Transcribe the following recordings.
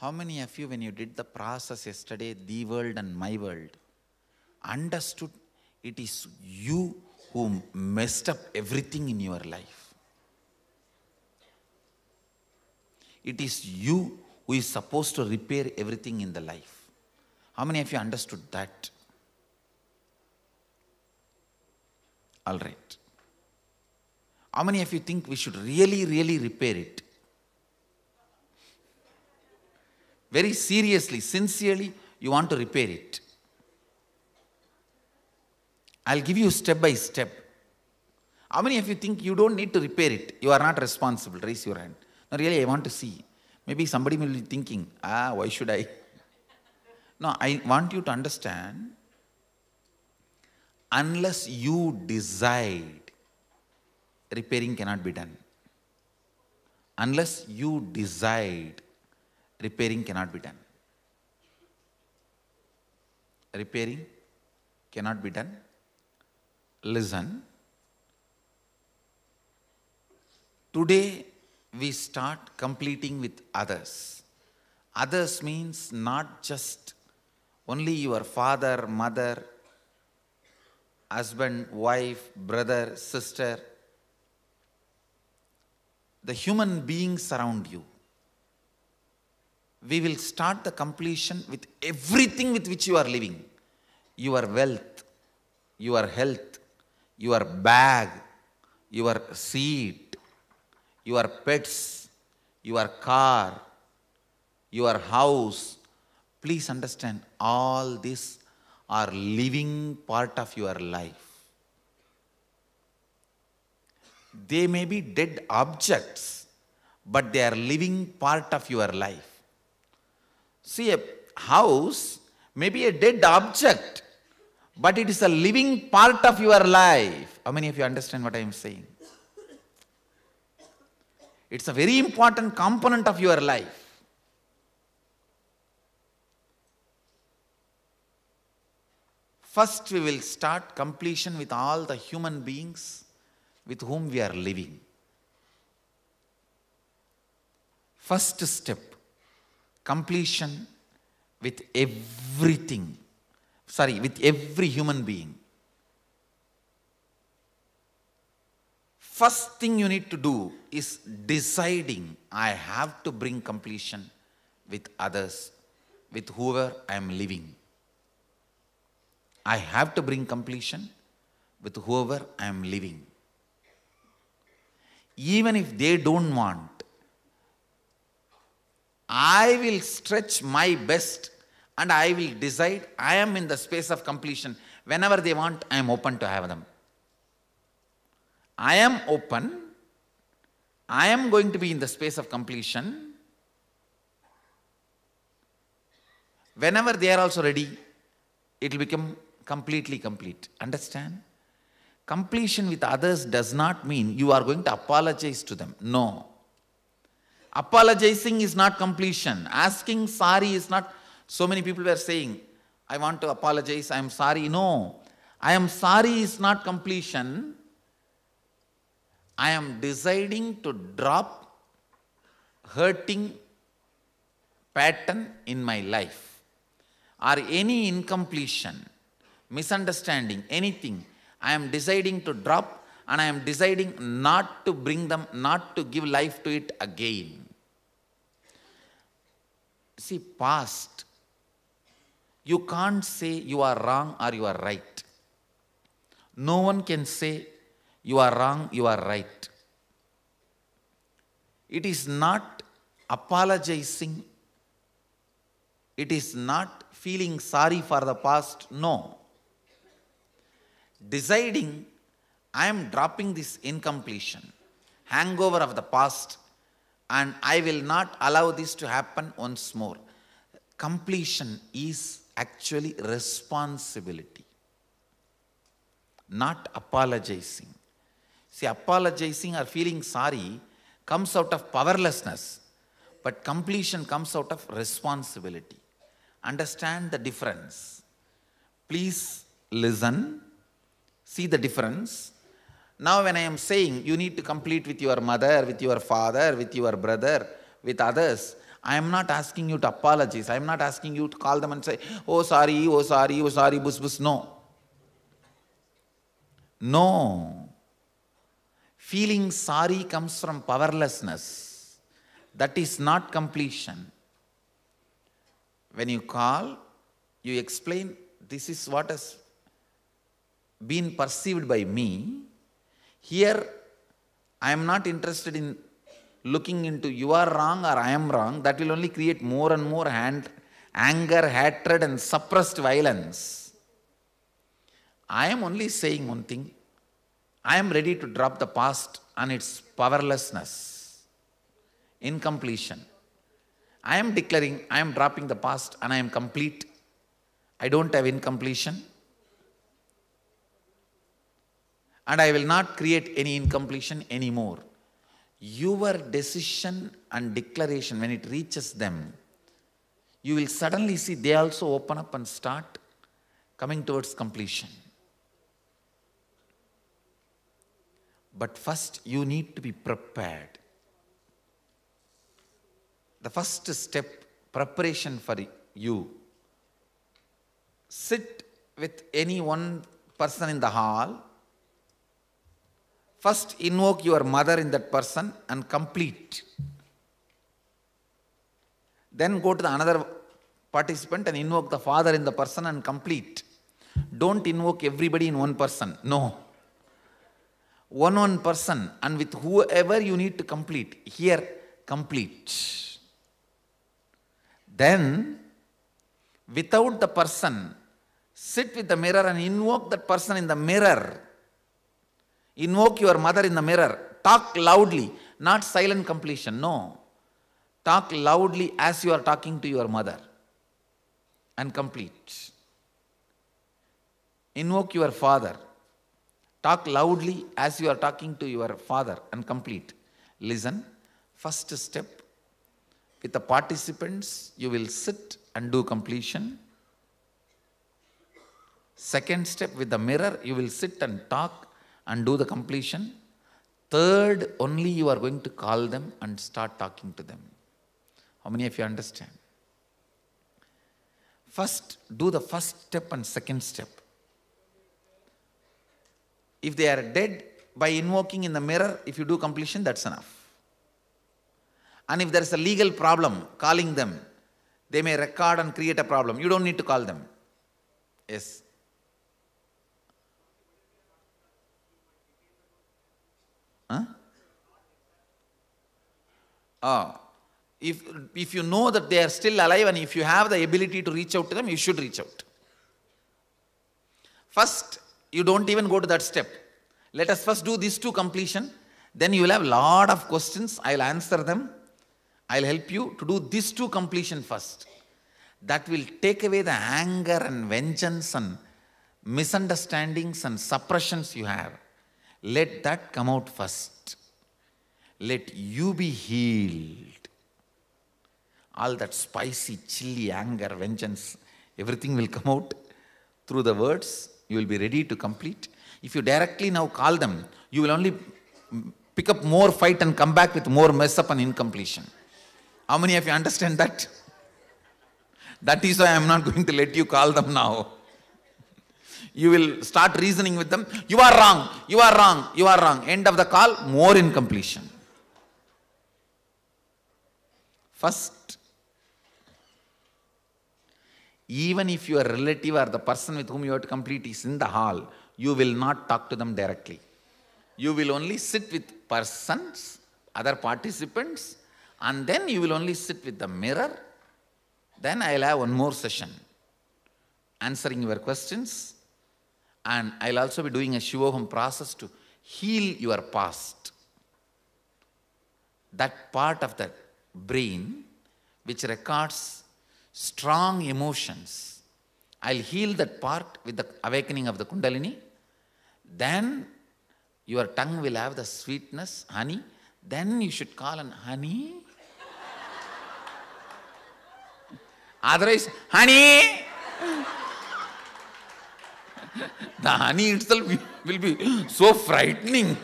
How many of you, when you did the process yesterday, the world and my world, understood it is you who messed up everything in your life? It is you who is supposed to repair everything in the life. How many of you understood that? All right. How many of you think we should really, really repair it? very seriously, sincerely, you want to repair it. I'll give you step by step. How many of you think you don't need to repair it? You are not responsible. Raise your hand. No, really, I want to see. Maybe somebody will be thinking, ah, why should I? No, I want you to understand unless you decide, repairing cannot be done. Unless you decide, repairing cannot be done. Repairing cannot be done. Listen. Today we start completing with others. Others means not just only your father, mother, husband, wife, brother, sister. The human beings around you we will start the completion with everything with which you are living your wealth, your health, your bag, your seat, your pets, your car, your house. Please understand, all these are living part of your life. They may be dead objects, but they are living part of your life. See, a house may be a dead object, but it is a living part of your life. How many of you understand what I am saying? It's a very important component of your life. First, we will start completion with all the human beings with whom we are living. First step completion with everything. Sorry, with every human being. first thing you need to do is deciding I have to bring completion with others, with whoever I am living. I have to bring completion with whoever I am living. Even if they don't want, I will stretch my best and I will decide I am in the space of completion. Whenever they want, I am open to have them. I am open. I am going to be in the space of completion. Whenever they are also ready, it will become completely complete. Understand? Completion with others does not mean you are going to apologize to them. No apologizing is not completion. Asking sorry is not. So many people were saying, I want to apologize, I am sorry. No, I am sorry is not completion. I am deciding to drop hurting pattern in my life or any incompletion, misunderstanding, anything. I am deciding to drop and I am deciding not to bring them, not to give life to it again. See, past, you can't say you are wrong or you are right. No one can say you are wrong, you are right. It is not apologizing, it is not feeling sorry for the past, no. Deciding I am dropping this incompletion, hangover of the past, and I will not allow this to happen once more. Completion is actually responsibility, not apologizing. See, apologizing or feeling sorry comes out of powerlessness, but completion comes out of responsibility. Understand the difference. Please listen, see the difference now, when I am saying you need to complete with your mother, with your father, with your brother, with others, I am not asking you to apologize. I am not asking you to call them and say, oh, sorry, oh, sorry, oh, sorry, bus, bus. No. No. Feeling sorry comes from powerlessness. That is not completion. When you call, you explain, this is what has been perceived by me. Here, I am not interested in looking into you are wrong or I am wrong. That will only create more and more hand, anger, hatred, and suppressed violence. I am only saying one thing I am ready to drop the past and its powerlessness, incompletion. I am declaring I am dropping the past and I am complete. I don't have incompletion. and I will not create any incompletion anymore. Your decision and declaration, when it reaches them, you will suddenly see they also open up and start coming towards completion. But first, you need to be prepared. The first step, preparation for you. Sit with any one person in the hall First, invoke your mother in that person and complete. Then go to the another participant and invoke the father in the person and complete. Don't invoke everybody in one person. No. One one person and with whoever you need to complete. Here, complete. Then, without the person, sit with the mirror and invoke that person in the mirror Invoke your mother in the mirror. Talk loudly, not silent completion. No. Talk loudly as you are talking to your mother and complete. Invoke your father. Talk loudly as you are talking to your father and complete. Listen. First step with the participants, you will sit and do completion. Second step with the mirror, you will sit and talk and do the completion. Third, only you are going to call them and start talking to them. How many of you understand? First, do the first step and second step. If they are dead, by invoking in the mirror, if you do completion, that's enough. And if there is a legal problem, calling them, they may record and create a problem. You don't need to call them. Yes, Huh? Oh. If, if you know that they are still alive and if you have the ability to reach out to them, you should reach out. First, you don't even go to that step. Let us first do these two completion. Then you will have lot of questions. I'll answer them. I'll help you to do these two completion first. That will take away the anger and vengeance and misunderstandings and suppressions you have. Let that come out first. Let you be healed. All that spicy, chilly anger, vengeance, everything will come out through the words. You will be ready to complete. If you directly now call them, you will only pick up more fight and come back with more mess up and incompletion. How many of you understand that? That is why I am not going to let you call them now. You will start reasoning with them. You are wrong. You are wrong. You are wrong. End of the call, more incompletion. First, even if your relative or the person with whom you are to complete is in the hall, you will not talk to them directly. You will only sit with persons, other participants, and then you will only sit with the mirror. Then I'll have one more session answering your questions and I'll also be doing a Shivoham process to heal your past. That part of the brain which records strong emotions. I'll heal that part with the awakening of the Kundalini. Then your tongue will have the sweetness, honey. Then you should call an honey. Otherwise, honey! the honey itself will be so frightening.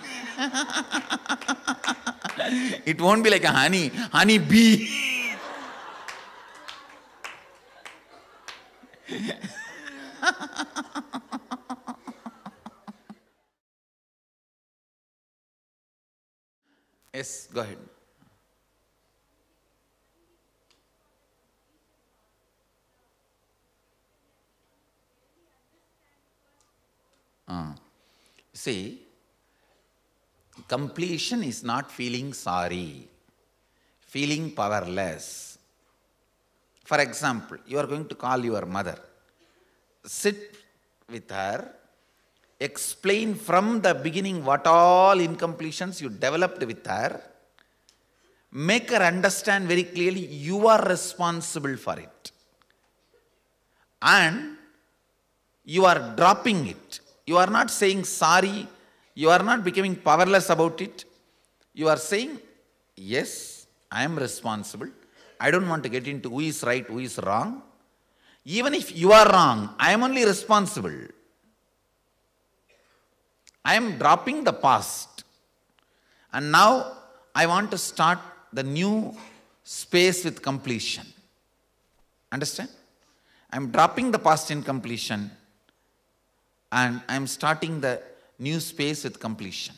it won't be like a honey, honey bee. yes, go ahead. See, completion is not feeling sorry, feeling powerless. For example, you are going to call your mother, sit with her, explain from the beginning what all incompletions you developed with her, make her understand very clearly you are responsible for it. And you are dropping it. You are not saying sorry, you are not becoming powerless about it. You are saying, yes, I am responsible. I don't want to get into who is right, who is wrong. Even if you are wrong, I am only responsible. I am dropping the past. And now I want to start the new space with completion. Understand? I'm dropping the past in completion and I'm starting the new space with completion.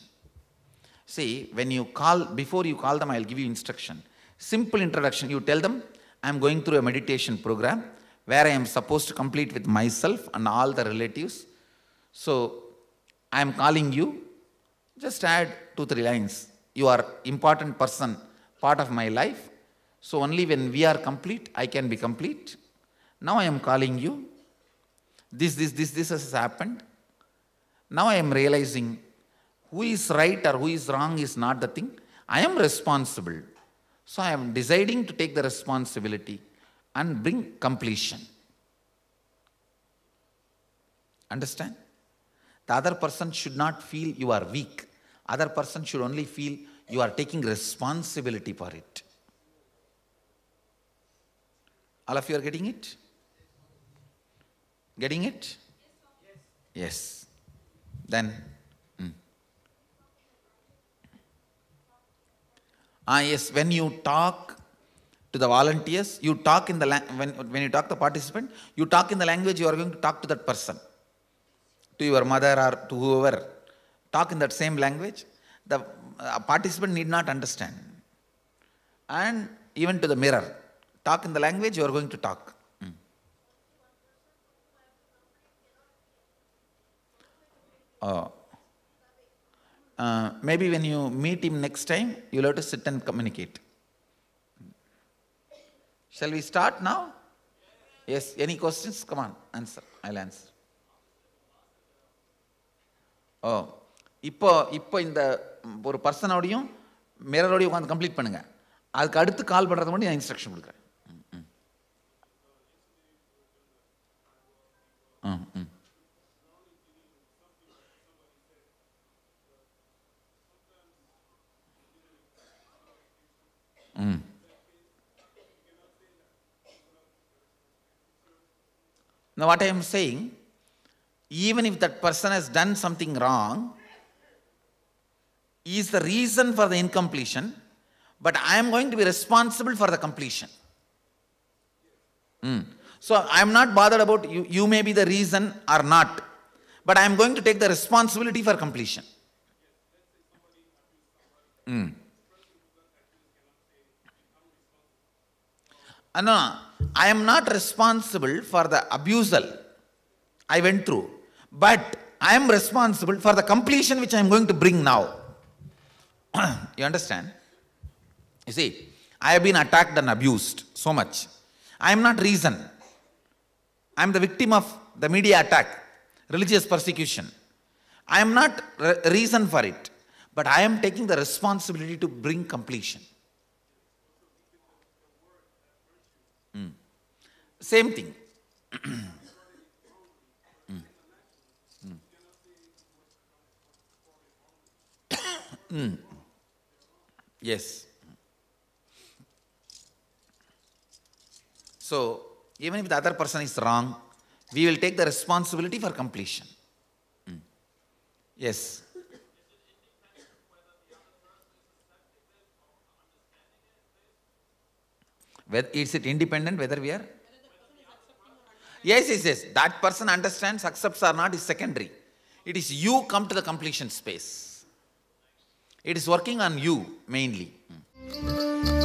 See, when you call, before you call them, I'll give you instruction. Simple introduction, you tell them, I'm going through a meditation program where I am supposed to complete with myself and all the relatives. So, I am calling you, just add two, three lines. You are important person, part of my life. So only when we are complete, I can be complete. Now I am calling you this, this, this, this has happened. Now I am realizing who is right or who is wrong is not the thing. I am responsible. So I am deciding to take the responsibility and bring completion. Understand? The other person should not feel you are weak. Other person should only feel you are taking responsibility for it. All of you are getting it? Getting it? Yes. Then? Hmm. Ah, yes, when you talk to the volunteers, you talk in the when, when you talk to the participant, you talk in the language you are going to talk to that person, to your mother or to whoever. Talk in that same language. The uh, participant need not understand. And even to the mirror, talk in the language you are going to talk. Oh. Uh, maybe when you meet him next time, you'll have to sit and communicate. Shall we start now? Yes, any questions? Come on, answer. I'll answer. ஓ இப்போ இப்போ இந்த ஒரு பர்சனோடையும் மிரரோடையும் உட்காந்து complete பண்ணுங்கள் அதுக்கு அடுத்து கால் பண்ணுறது மட்டும் நான் இன்ஸ்ட்ரக்ஷன் கொடுக்குறேன் Mm. Now, what I am saying, even if that person has done something wrong, is the reason for the incompletion, but I am going to be responsible for the completion. Mm. So I am not bothered about you, you may be the reason or not, but I am going to take the responsibility for completion. Mm. no, I am not responsible for the abusal I went through, but I am responsible for the completion which I am going to bring now. you understand? You see, I have been attacked and abused so much. I am not reason. I am the victim of the media attack, religious persecution. I am not reason for it, but I am taking the responsibility to bring completion. same thing. mm. yes. So, even if the other person is wrong, we will take the responsibility for completion. Mm. Yes. is it independent whether we are Yes, yes, yes. That person understands, accepts or not is secondary. It is you come to the completion space. It is working on you mainly. Hmm.